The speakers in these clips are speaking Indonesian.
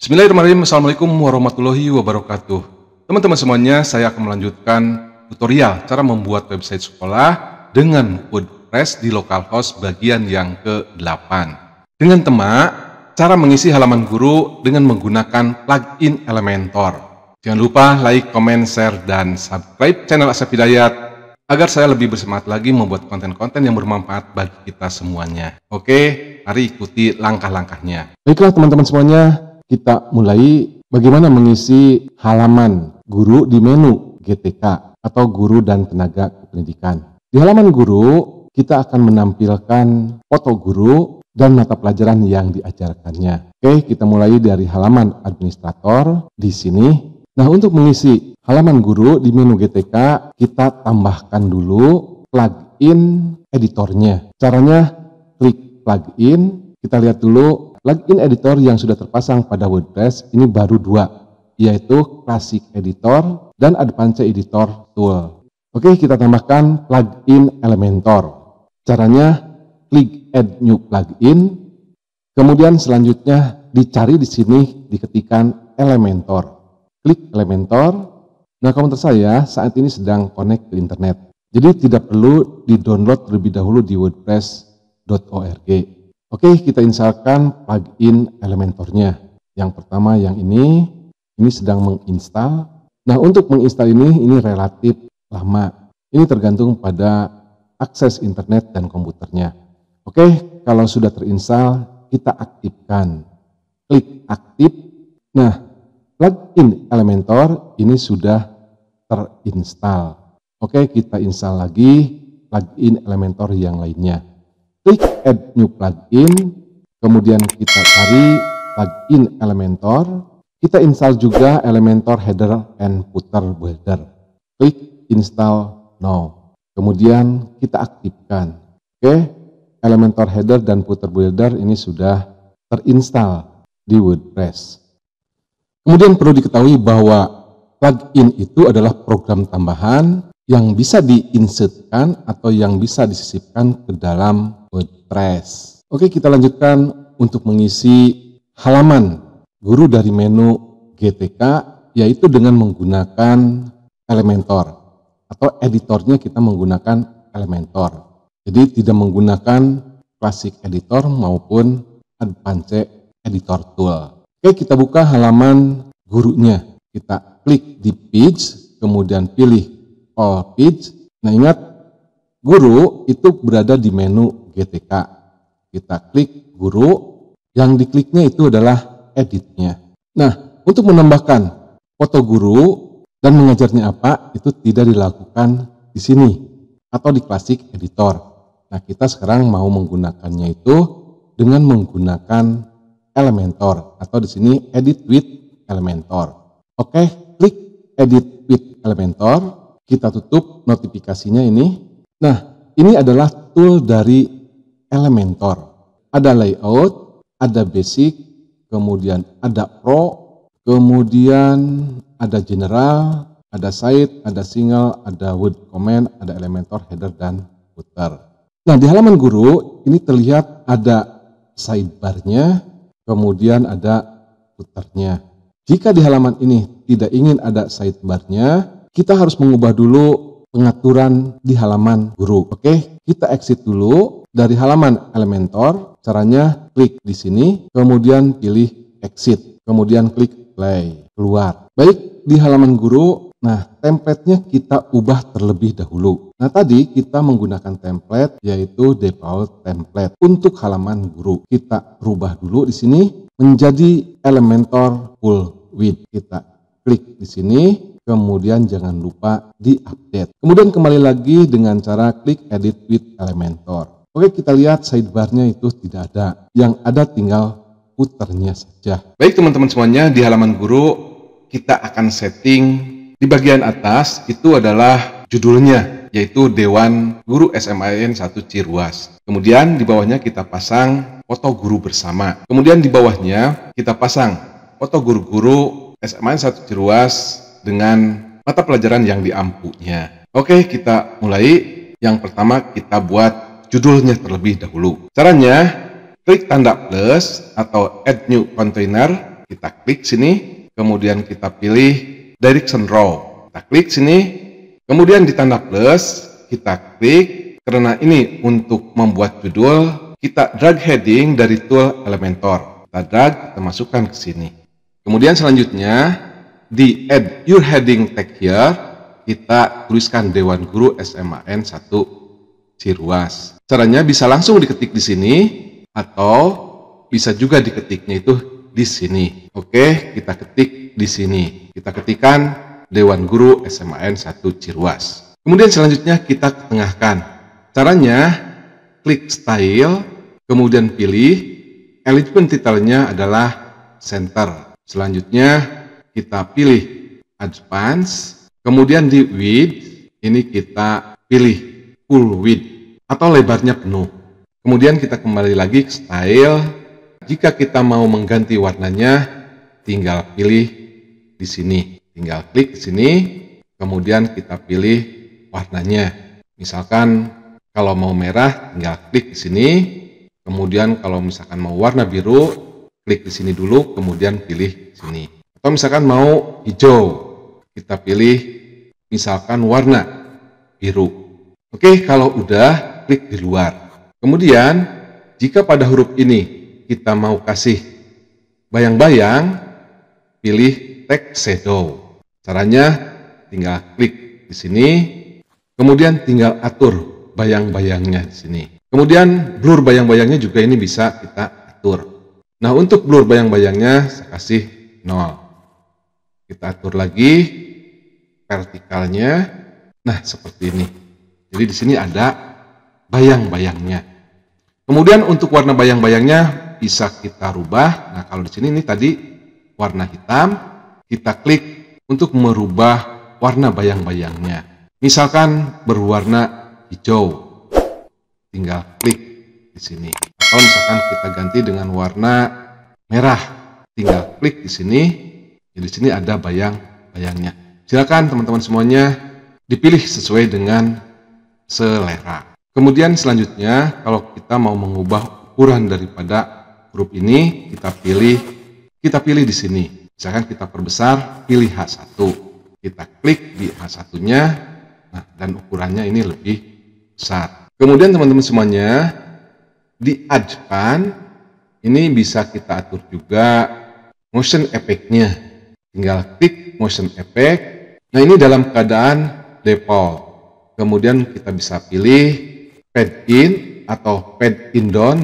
Bismillahirrahmanirrahim. Assalamualaikum warahmatullahi wabarakatuh. Teman-teman semuanya, saya akan melanjutkan tutorial cara membuat website sekolah dengan WordPress di localhost bagian yang ke-8. Dengan tema, cara mengisi halaman guru dengan menggunakan plugin Elementor. Jangan lupa like, comment, share, dan subscribe channel Asep Hidayat agar saya lebih bersemangat lagi membuat konten-konten yang bermanfaat bagi kita semuanya. Oke, mari ikuti langkah-langkahnya. Baiklah teman-teman semuanya, kita mulai bagaimana mengisi halaman guru di menu GTK atau guru dan tenaga pendidikan. Di halaman guru, kita akan menampilkan foto guru dan mata pelajaran yang diajarkannya. Oke, kita mulai dari halaman administrator di sini. Nah, untuk mengisi halaman guru di menu GTK, kita tambahkan dulu plugin editornya. Caranya klik plugin, kita lihat dulu Plugin editor yang sudah terpasang pada WordPress ini baru dua, yaitu Classic Editor dan Advanced Editor Tool. Oke, kita tambahkan plugin Elementor. Caranya, klik Add New Plugin, kemudian selanjutnya dicari di sini diketikkan Elementor. Klik Elementor, nah komentar saya saat ini sedang connect ke internet. Jadi tidak perlu di-download terlebih dahulu di wordpress.org. Oke, kita instalkan plugin Elementor-nya. Yang pertama yang ini, ini sedang menginstal. Nah, untuk menginstal ini, ini relatif lama. Ini tergantung pada akses internet dan komputernya. Oke, kalau sudah terinstal, kita aktifkan. Klik aktif. Nah, plugin Elementor ini sudah terinstal. Oke, kita install lagi plugin Elementor yang lainnya klik add new plugin, kemudian kita cari plugin Elementor, kita install juga Elementor header and footer builder. Klik install now. Kemudian kita aktifkan. Oke, Elementor header dan footer builder ini sudah terinstall di WordPress. Kemudian perlu diketahui bahwa plugin itu adalah program tambahan yang bisa diinsertkan atau yang bisa disisipkan ke dalam WordPress. Oke, kita lanjutkan untuk mengisi halaman guru dari menu GTK yaitu dengan menggunakan Elementor atau editornya kita menggunakan Elementor. Jadi tidak menggunakan Classic Editor maupun advanced Editor Tool. Oke, kita buka halaman gurunya. Kita klik di page, kemudian pilih page. Oh, nah ingat, guru itu berada di menu GTK. Kita klik guru, yang dikliknya itu adalah editnya. Nah, untuk menambahkan foto guru dan mengajarnya apa, itu tidak dilakukan di sini atau di klasik editor. Nah, kita sekarang mau menggunakannya itu dengan menggunakan Elementor atau di sini edit with Elementor. Oke, klik edit with Elementor. Kita tutup notifikasinya ini. Nah, ini adalah tool dari Elementor. Ada layout, ada basic, kemudian ada pro, kemudian ada general, ada site, ada single, ada wood comment, ada Elementor, header, dan footer. Nah, di halaman guru ini terlihat ada sidebarnya, kemudian ada footernya. Jika di halaman ini tidak ingin ada sidebarnya, kita harus mengubah dulu pengaturan di halaman guru. Oke, okay? kita exit dulu dari halaman Elementor. Caranya klik di sini, kemudian pilih exit, kemudian klik play, keluar. Baik, di halaman guru, nah templatenya kita ubah terlebih dahulu. Nah tadi kita menggunakan template yaitu default template untuk halaman guru. Kita rubah dulu di sini menjadi Elementor full width. Kita klik di sini, kemudian jangan lupa diupdate. Kemudian kembali lagi dengan cara klik edit with Elementor. Oke, kita lihat sidebarnya itu tidak ada. Yang ada tinggal puternya saja. Baik teman-teman semuanya, di halaman guru kita akan setting di bagian atas itu adalah judulnya yaitu Dewan Guru SMAN 1 Ciruas. Kemudian di bawahnya kita pasang foto guru bersama. Kemudian di bawahnya kita pasang foto guru-guru SMAN 1 Ciruas dengan mata pelajaran yang diampunya. Oke, kita mulai. Yang pertama kita buat judulnya terlebih dahulu. Caranya, klik tanda plus atau add new container. Kita klik sini, kemudian kita pilih direction row. Kita klik sini, kemudian di tanda plus kita klik karena ini untuk membuat judul kita drag heading dari tool Elementor. Kita drag, kita masukkan ke sini. Kemudian selanjutnya di add your heading tag here, kita tuliskan Dewan Guru SMAN 1 Ciruas. Caranya bisa langsung diketik di sini, atau bisa juga diketiknya itu di sini. Oke, kita ketik di sini. Kita ketikkan Dewan Guru SMAN 1 Ciruas. Kemudian selanjutnya kita tengahkan Caranya, klik style, kemudian pilih, element titelnya adalah center. Selanjutnya, kita pilih advance, kemudian di width ini kita pilih full width atau lebarnya penuh. Kemudian kita kembali lagi ke style. Jika kita mau mengganti warnanya, tinggal pilih di sini. Tinggal klik di sini, kemudian kita pilih warnanya. Misalkan kalau mau merah, tinggal klik di sini. Kemudian kalau misalkan mau warna biru, klik di sini dulu, kemudian pilih di sini. Atau misalkan mau hijau, kita pilih misalkan warna biru. Oke, kalau udah klik di luar. Kemudian, jika pada huruf ini kita mau kasih bayang-bayang, pilih text shadow. Caranya tinggal klik di sini, kemudian tinggal atur bayang-bayangnya di sini. Kemudian blur bayang-bayangnya juga ini bisa kita atur. Nah, untuk blur bayang-bayangnya saya kasih 0. Kita atur lagi vertikalnya. Nah, seperti ini. Jadi di sini ada bayang-bayangnya. Kemudian untuk warna bayang-bayangnya bisa kita rubah. Nah, kalau di sini ini tadi warna hitam, kita klik untuk merubah warna bayang-bayangnya. Misalkan berwarna hijau. Tinggal klik di sini. Atau misalkan kita ganti dengan warna merah. Tinggal klik di sini jadi di sini ada bayang-bayangnya. Silakan teman-teman semuanya dipilih sesuai dengan selera. Kemudian selanjutnya kalau kita mau mengubah ukuran daripada huruf ini, kita pilih kita pilih di sini. Misalkan kita perbesar, pilih H1. Kita klik di H1-nya. Nah, dan ukurannya ini lebih besar. Kemudian teman-teman semuanya di advan ini bisa kita atur juga motion efeknya Tinggal klik motion effect. Nah ini dalam keadaan default. Kemudian kita bisa pilih pad in atau pad in down.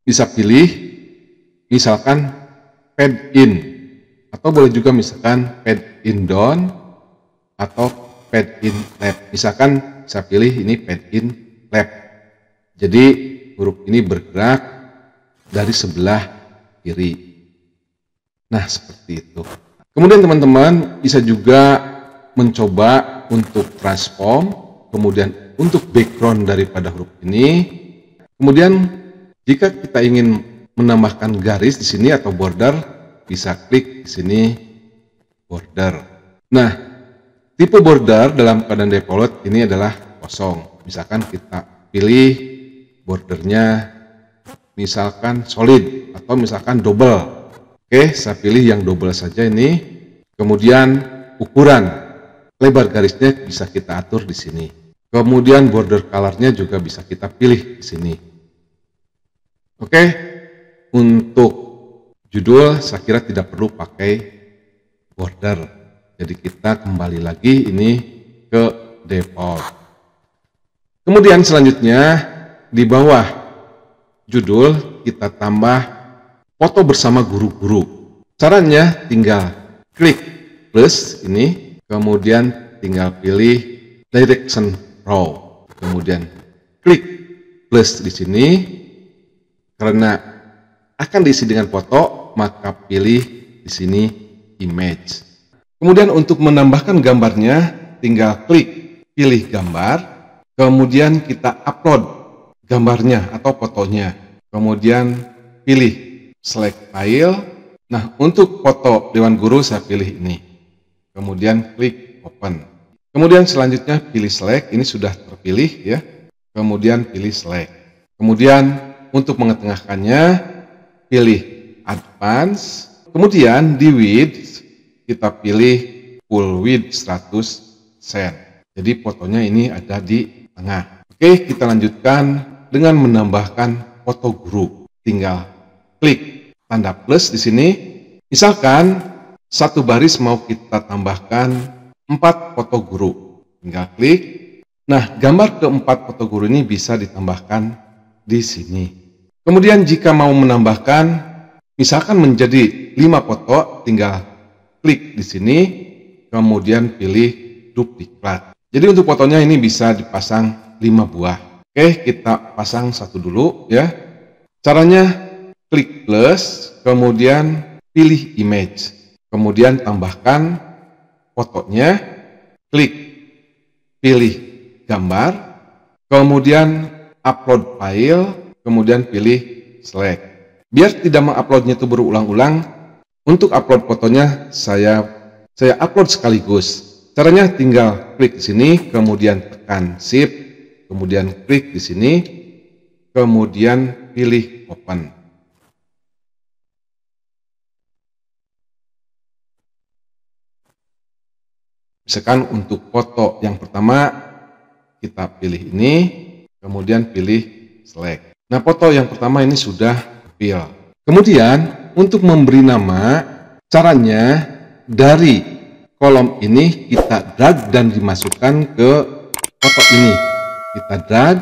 Bisa pilih misalkan pad in atau boleh juga misalkan pad in down atau pad in left. Misalkan saya pilih ini pad in left. Jadi huruf ini bergerak dari sebelah kiri. Nah, seperti itu. Kemudian teman-teman bisa juga mencoba untuk transform, kemudian untuk background daripada huruf ini. Kemudian jika kita ingin menambahkan garis di sini atau border, bisa klik di sini border. Nah, tipe border dalam keadaan default ini adalah kosong. Misalkan kita pilih bordernya misalkan solid atau misalkan double Oke, saya pilih yang double saja ini. Kemudian ukuran lebar garisnya bisa kita atur di sini. Kemudian border colornya juga bisa kita pilih di sini. Oke, untuk judul saya kira tidak perlu pakai border. Jadi kita kembali lagi ini ke default. Kemudian selanjutnya di bawah judul kita tambah foto bersama guru-guru. Caranya tinggal klik plus ini, kemudian tinggal pilih direction row, kemudian klik plus di sini karena akan diisi dengan foto, maka pilih di sini image. Kemudian untuk menambahkan gambarnya, tinggal klik pilih gambar, kemudian kita upload gambarnya atau fotonya. Kemudian pilih select file. Nah, untuk foto Dewan Guru saya pilih ini. Kemudian klik open. Kemudian selanjutnya pilih select, ini sudah terpilih ya. Kemudian pilih select. Kemudian untuk mengetengahkannya pilih advance. Kemudian di width kita pilih full width 100 cm. Jadi fotonya ini ada di tengah. Oke, kita lanjutkan dengan menambahkan foto guru. Tinggal klik tanda plus di sini. Misalkan satu baris mau kita tambahkan empat foto guru. Tinggal klik. Nah, gambar keempat foto guru ini bisa ditambahkan di sini. Kemudian jika mau menambahkan, misalkan menjadi lima foto, tinggal klik di sini, kemudian pilih duplikat. Jadi untuk fotonya ini bisa dipasang lima buah. Oke, kita pasang satu dulu ya. Caranya klik plus, kemudian pilih image, kemudian tambahkan fotonya, klik pilih gambar, kemudian upload file, kemudian pilih select. Biar tidak menguploadnya itu berulang-ulang, untuk upload fotonya saya saya upload sekaligus. Caranya tinggal klik di sini, kemudian tekan shift, kemudian klik di sini, kemudian pilih open. Misalkan untuk foto yang pertama kita pilih ini, kemudian pilih select. Nah, foto yang pertama ini sudah appeal. Kemudian untuk memberi nama, caranya dari kolom ini kita drag dan dimasukkan ke foto ini. Kita drag,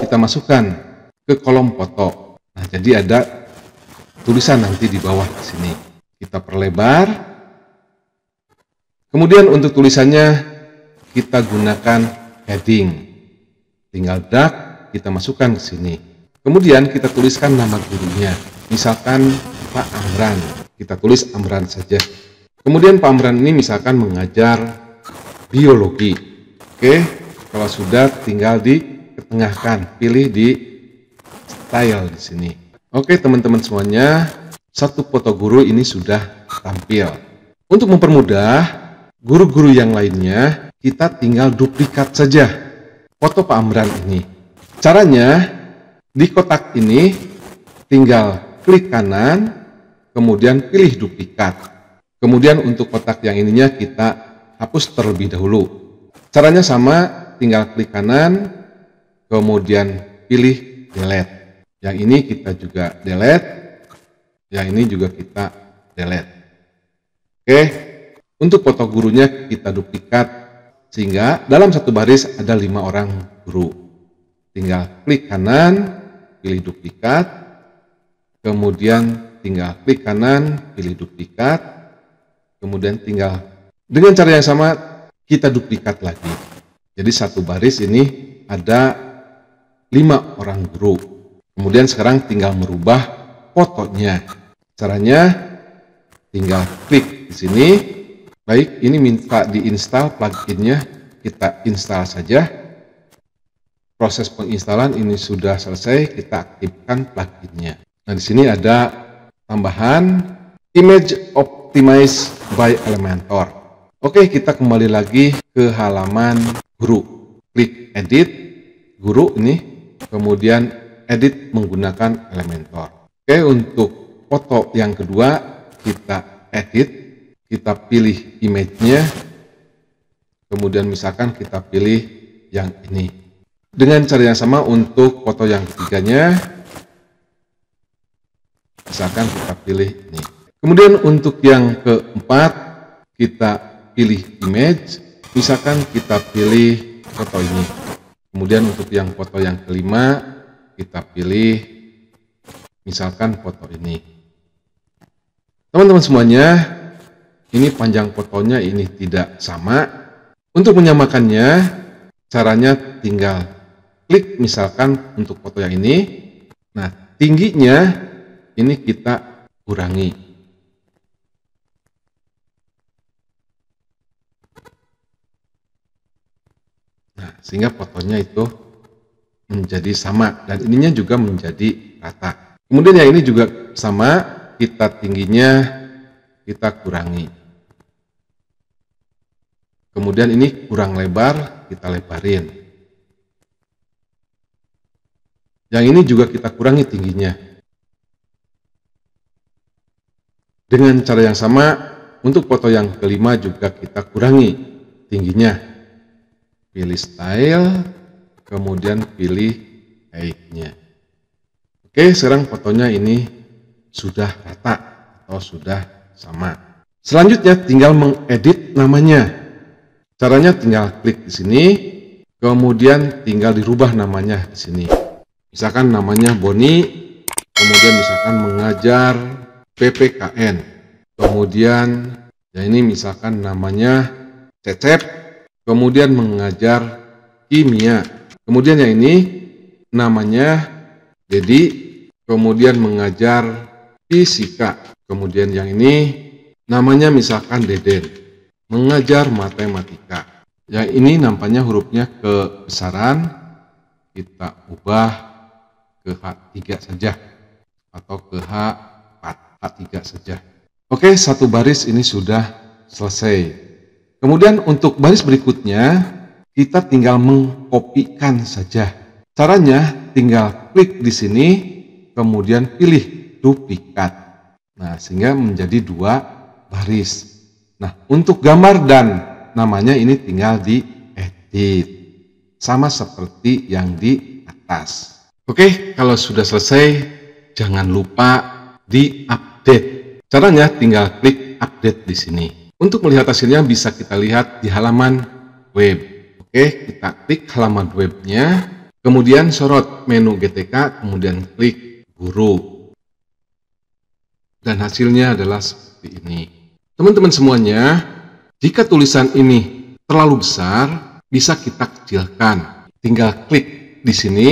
kita masukkan ke kolom foto. Nah, jadi ada tulisan nanti di bawah sini. Kita perlebar, Kemudian untuk tulisannya kita gunakan heading. Tinggal drag, kita masukkan ke sini. Kemudian kita tuliskan nama gurunya. Misalkan Pak Amran. Kita tulis Amran saja. Kemudian Pak Amran ini misalkan mengajar biologi. Oke, kalau sudah tinggal di ketengahkan. pilih di style di sini. Oke, teman-teman semuanya, satu foto guru ini sudah tampil. Untuk mempermudah, Guru-guru yang lainnya, kita tinggal duplikat saja foto Pak Amran ini. Caranya, di kotak ini tinggal klik kanan, kemudian pilih duplikat. Kemudian untuk kotak yang ininya kita hapus terlebih dahulu. Caranya sama, tinggal klik kanan, kemudian pilih delete. Yang ini kita juga delete, yang ini juga kita delete. Oke. Okay. Untuk foto gurunya kita duplikat, sehingga dalam satu baris ada lima orang guru. Tinggal klik kanan, pilih duplikat, kemudian tinggal klik kanan, pilih duplikat, kemudian tinggal dengan cara yang sama kita duplikat lagi. Jadi satu baris ini ada lima orang guru. Kemudian sekarang tinggal merubah fotonya. Caranya tinggal klik di sini, Baik, ini minta diinstal pluginnya, kita install saja. Proses penginstalan ini sudah selesai, kita aktifkan pluginnya. Nah, di sini ada tambahan Image Optimize by Elementor. Oke, kita kembali lagi ke halaman guru. Klik Edit, guru ini, kemudian Edit menggunakan Elementor. Oke, untuk foto yang kedua, kita edit kita pilih image-nya, kemudian misalkan kita pilih yang ini. Dengan cara yang sama untuk foto yang ketiganya, misalkan kita pilih ini. Kemudian untuk yang keempat, kita pilih image, misalkan kita pilih foto ini. Kemudian untuk yang foto yang kelima, kita pilih misalkan foto ini. Teman-teman semuanya, ini panjang fotonya ini tidak sama. Untuk menyamakannya, caranya tinggal klik misalkan untuk foto yang ini. Nah, tingginya ini kita kurangi. Nah, sehingga fotonya itu menjadi sama dan ininya juga menjadi rata. Kemudian yang ini juga sama, kita tingginya kita kurangi. Kemudian ini kurang lebar, kita lebarin. Yang ini juga kita kurangi tingginya. Dengan cara yang sama, untuk foto yang kelima juga kita kurangi tingginya. Pilih style, kemudian pilih height Oke, sekarang fotonya ini sudah rata atau sudah sama. Selanjutnya tinggal mengedit namanya. Caranya tinggal klik di sini, kemudian tinggal dirubah namanya di sini. Misalkan namanya Boni, kemudian misalkan mengajar PPKN. Kemudian ya ini misalkan namanya Cecep, kemudian mengajar kimia. Kemudian yang ini namanya jadi kemudian mengajar fisika. Kemudian yang ini namanya misalkan Deden mengajar matematika. Yang ini nampaknya hurufnya kebesaran, kita ubah ke H3 saja, atau ke H4, H3 saja. Oke, satu baris ini sudah selesai. Kemudian untuk baris berikutnya, kita tinggal mengkopikan saja. Caranya tinggal klik di sini, kemudian pilih duplikat. Nah, sehingga menjadi dua baris. Nah, untuk gambar dan namanya ini tinggal di edit. Sama seperti yang di atas. Oke, kalau sudah selesai, jangan lupa di-update. Caranya tinggal klik update di sini. Untuk melihat hasilnya bisa kita lihat di halaman web. Oke, kita klik halaman webnya, kemudian sorot menu GTK, kemudian klik guru. Dan hasilnya adalah seperti ini. Teman-teman semuanya, jika tulisan ini terlalu besar, bisa kita kecilkan. Tinggal klik di sini,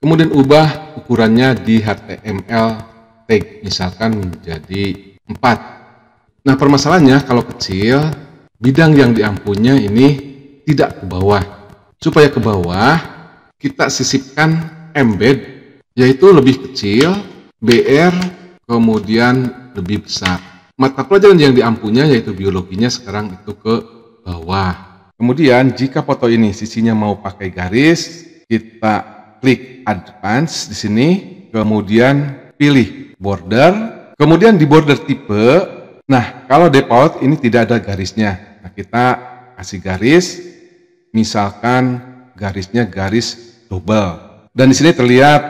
kemudian ubah ukurannya di HTML tag, misalkan menjadi 4. Nah, permasalahannya kalau kecil, bidang yang diampunya ini tidak ke bawah. Supaya ke bawah, kita sisipkan embed, yaitu lebih kecil, BR, kemudian lebih besar mata pelajaran yang diampunya yaitu biologinya sekarang itu ke bawah. Kemudian jika foto ini sisinya mau pakai garis, kita klik advance di sini, kemudian pilih border, kemudian di border tipe, nah kalau default ini tidak ada garisnya. Nah, kita kasih garis, misalkan garisnya garis double. Dan di sini terlihat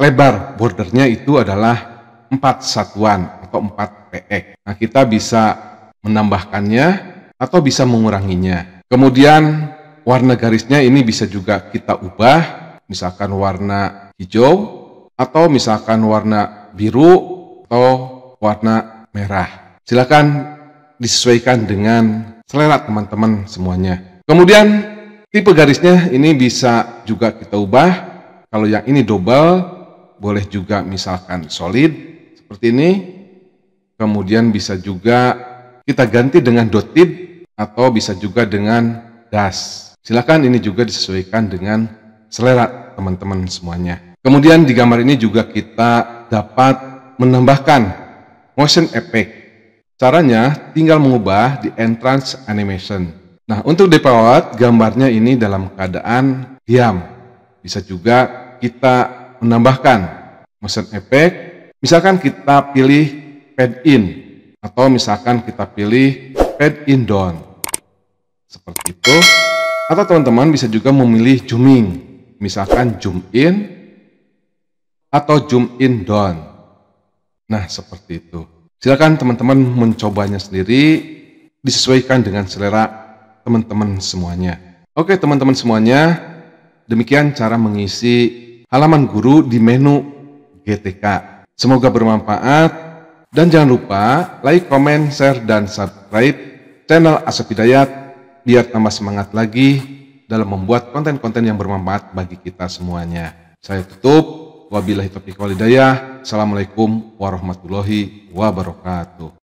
lebar bordernya itu adalah empat satuan atau empat PX. Nah, kita bisa menambahkannya atau bisa menguranginya. Kemudian warna garisnya ini bisa juga kita ubah, misalkan warna hijau atau misalkan warna biru atau warna merah. Silakan disesuaikan dengan selera teman-teman semuanya. Kemudian tipe garisnya ini bisa juga kita ubah. Kalau yang ini double, boleh juga misalkan solid seperti ini. Kemudian bisa juga kita ganti dengan dotted atau bisa juga dengan das. Silahkan ini juga disesuaikan dengan selera teman-teman semuanya. Kemudian di gambar ini juga kita dapat menambahkan motion effect. Caranya tinggal mengubah di entrance animation. Nah, untuk depawat gambarnya ini dalam keadaan diam. Bisa juga kita menambahkan motion effect Misalkan kita pilih pad in atau misalkan kita pilih pad in down. Seperti itu. Atau teman-teman bisa juga memilih zooming. Misalkan zoom in atau zoom in down. Nah, seperti itu. Silakan teman-teman mencobanya sendiri disesuaikan dengan selera teman-teman semuanya. Oke, teman-teman semuanya, demikian cara mengisi halaman guru di menu GTK. Semoga bermanfaat dan jangan lupa like, comment, share, dan subscribe channel Asep Hidayat biar tambah semangat lagi dalam membuat konten-konten yang bermanfaat bagi kita semuanya. Saya tutup. Wabillahi taufiq walidayah. Assalamualaikum warahmatullahi wabarakatuh.